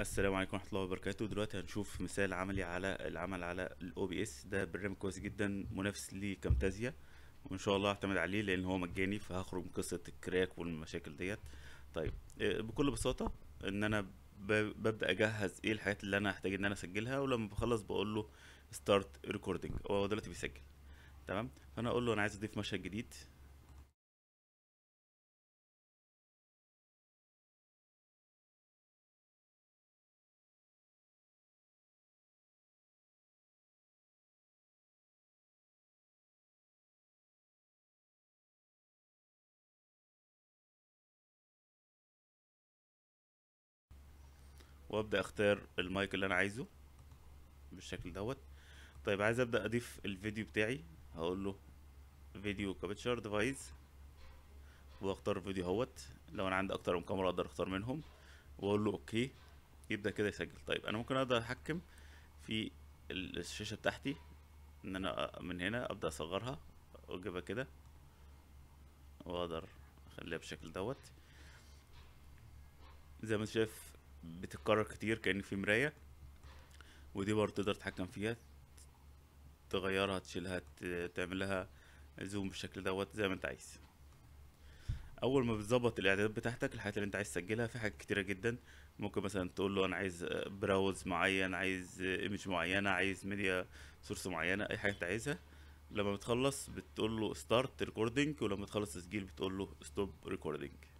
السلام عليكم ورحمه الله وبركاته دلوقتي هنشوف مثال عملي على العمل على الاو بي اس ده برنامج كويس جدا منافس لكامتازيا وان شاء الله هعتمد عليه لان هو مجاني فهخرج من قصه الكراك والمشاكل ديت طيب آه، بكل بساطه ان انا ببدا اجهز ايه الحاجات اللي انا هحتاج ان انا اسجلها ولما بخلص بقول له ستارت ريكوردنج هو دلوقتي بيسجل تمام فانا اقول له انا عايز اضيف مشهد جديد وابدا اختار المايك اللي انا عايزه بالشكل دوت طيب عايز ابدا اضيف الفيديو بتاعي هقول له فيديو كابتشر ديفايس واختار الفيديو هوت لو انا عندي اكتر من كاميرا اقدر اختار منهم واقول له اوكي يبدا كده يسجل طيب انا ممكن اقدر اتحكم في الشاشه بتاعتي ان انا من هنا ابدا اصغرها واجيبها كده واقدر اخليها بالشكل دوت زي ما انت شايف بتتكرر كتير كأن في مراية ودي برضه تقدر تتحكم فيها تغيرها تشيلها تعملها زوم بالشكل دوت زي ما انت عايز اول ما بتظبط الاعدادات بتاعتك الحاجات اللي انت عايز تسجلها في حاجات كتيره جدا ممكن مثلا تقول له انا عايز براوز معين عايز ايمج معينه عايز ميديا سورس معينه اي حاجه انت عايزها لما بتخلص بتقول له ستارت ريكوردنج ولما تخلص تسجيل بتقول له ستوب ريكوردنج